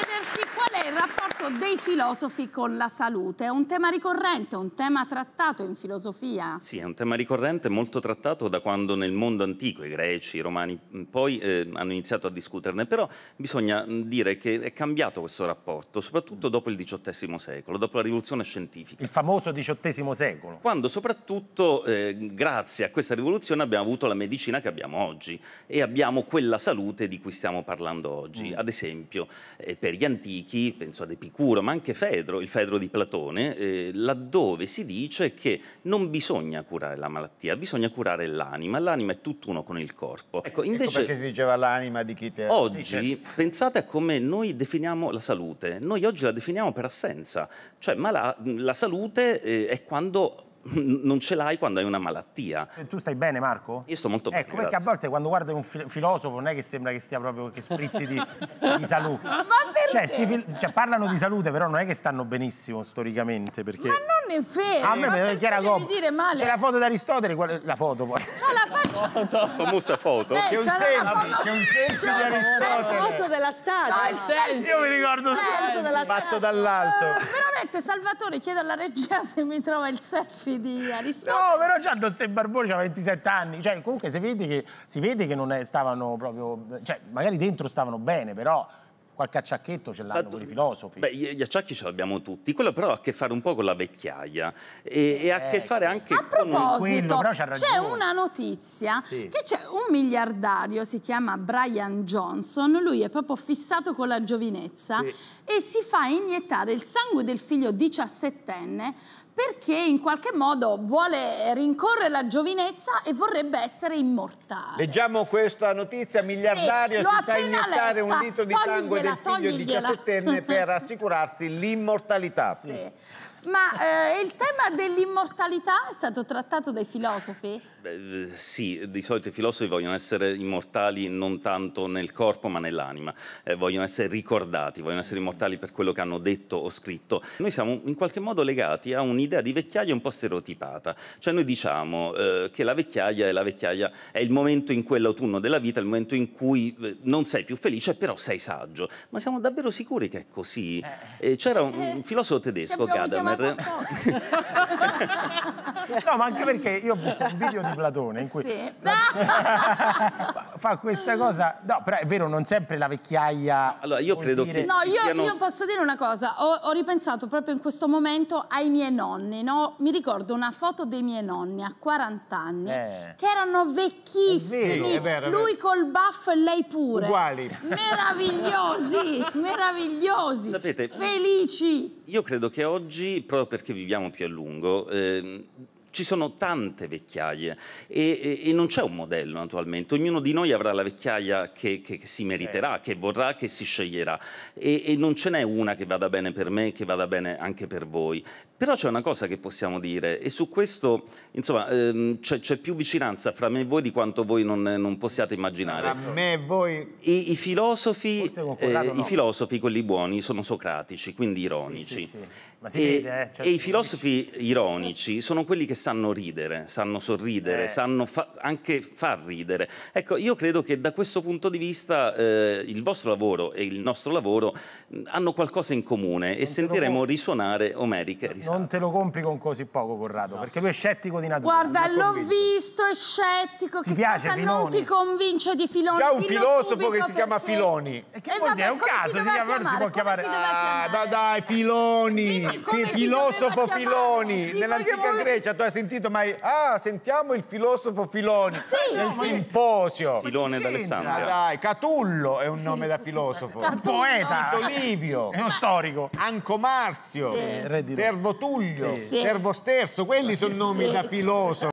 chiedersi qual è il rapporto dei filosofi con la salute. È un tema ricorrente, un tema trattato in filosofia. Sì, è un tema ricorrente molto trattato da quando nel mondo antico i greci, i romani poi eh, hanno iniziato a discuterne, però bisogna dire che è cambiato questo rapporto, soprattutto dopo il XVIII secolo, dopo la rivoluzione scientifica. Il famoso XVIII secolo. Quando soprattutto eh, grazie a questa rivoluzione abbiamo avuto la medicina che abbiamo oggi e abbiamo quella salute di cui stiamo parlando oggi. Mm. Ad esempio, eh, per per gli antichi, penso ad Epicuro, ma anche Fedro, il Fedro di Platone, eh, laddove si dice che non bisogna curare la malattia, bisogna curare l'anima, l'anima è tutt'uno con il corpo. Ecco, ecco invece, ecco perché si diceva l'anima di chi te Oggi, sì, certo. pensate a come noi definiamo la salute, noi oggi la definiamo per assenza, cioè ma la, la salute eh, è quando non ce l'hai quando hai una malattia. Tu stai bene, Marco? Io sto molto eh, bene. Ecco, perché grazie. a volte quando guardi un fil filosofo non è che sembra che stia proprio che sprizzi di, di salute. Ma cioè, sti, cioè, parlano di salute, però non è che stanno benissimo storicamente. Perché... Ma non è vero! A me ma Chiara Coppa. C'è la foto di Aristotele, qual... la foto poi. C'è la faccia. La famosa foto. Eh, c'è un selfie di Aristotele. La foto della statua. il Io mi ricordo eh, fatto dall'alto. Uh, veramente, Salvatore, chiedo alla regia se mi trova il selfie di Aristotele. No, però c'hanno queste barbone, ha 27 anni. Cioè, comunque si vede che, si vede che non è, stavano proprio. Cioè, magari dentro stavano bene, però qualche acciacchetto ce l'hanno con i filosofi. Beh, gli acciacchi ce l'abbiamo tutti, quello però ha a che fare un po' con la vecchiaia e, e ha a che fare ecco. anche a con... A proposito, c'è una notizia sì. che c'è un miliardario, si chiama Brian Johnson, lui è proprio fissato con la giovinezza sì. e si fa iniettare il sangue del figlio 17enne perché in qualche modo vuole rincorrere la giovinezza e vorrebbe essere immortale. Leggiamo questa notizia, miliardario sì, si fa iniettare letta. un litro di togliela, sangue del figlio 17enne per assicurarsi l'immortalità. Sì. Ma eh, il tema dell'immortalità è stato trattato dai filosofi? Beh, sì, di solito i filosofi vogliono essere immortali non tanto nel corpo ma nell'anima, eh, vogliono essere ricordati, vogliono essere immortali per quello che hanno detto o scritto. Noi siamo in qualche modo legati a un'idea di vecchiaia un po' stereotipata, cioè noi diciamo eh, che la vecchiaia è la vecchiaia, è il momento in quell'autunno della vita, il momento in cui eh, non sei più felice però sei saggio, ma siamo davvero sicuri che è così? Eh. Eh, c'era un, un, filosofo tedesco, Gadamer, Homer. no, ma anche perché io ho visto un video di Platone in cui sì. la... fa questa cosa. No, però è vero, non sempre la vecchiaia. Allora, io credo dire... che. No, io, siano... io, posso dire una cosa. Ho, ho, ripensato proprio in questo momento ai miei nonni. No? Mi ricordo una foto dei miei nonni a 40 anni eh. che erano vecchissimi. È vero, è vero, è vero. Lui col baffo e lei pure. Uguali. Meravigliosi, meravigliosi. Sapete, felici. Io credo che oggi proprio perché viviamo più a lungo, eh, ci sono tante vecchiaie e, e, e non c'è un modello naturalmente, ognuno di noi avrà la vecchiaia che, che, che si meriterà, eh. che vorrà, che si sceglierà e, e non ce n'è una che vada bene per me, che vada bene anche per voi. Però c'è una cosa che possiamo dire e su questo insomma ehm, c'è, più vicinanza fra me e voi di quanto voi non, non possiate immaginare. Tra me e voi... I, i, filosofi, eh, no. i filosofi, quelli buoni, sono socratici, quindi ironici. Sì, sì, sì e, vede, eh? cioè, e i filosofi dici... ironici sono quelli che sanno ridere, sanno sorridere, eh. sanno fa anche far ridere. Ecco, io credo che da questo punto di vista eh, il vostro lavoro e il nostro lavoro hanno qualcosa in comune non e sentiremo risuonare omeriche Non te lo compri con così poco, Corrado, no. perché lui è scettico di natura. Guarda, l'ho visto, è scettico. Ti che piace, cosa Filoni? non ti convince di Filoni? C'è un filosofo che si chiama perché... Filoni. E che e vabbè, è un caso, si, si, chiama, si, chiamare, si può chiamare. Ah, dai, Filoni! fi, filosofo Filoni. Nell'antica Grecia tu hai sentito mai... Ah, sentiamo il filosofo Filoni. Sì, nel sì. simposio. Filone d'Alessandria. Ah, dai, Catullo è un nome da filosofo. Un poeta. Ah. Livio. È uno storico. Anco Marzio. Sì. Servo Tullio. Servo Sterzo. Quelli sono nomi da filosofo.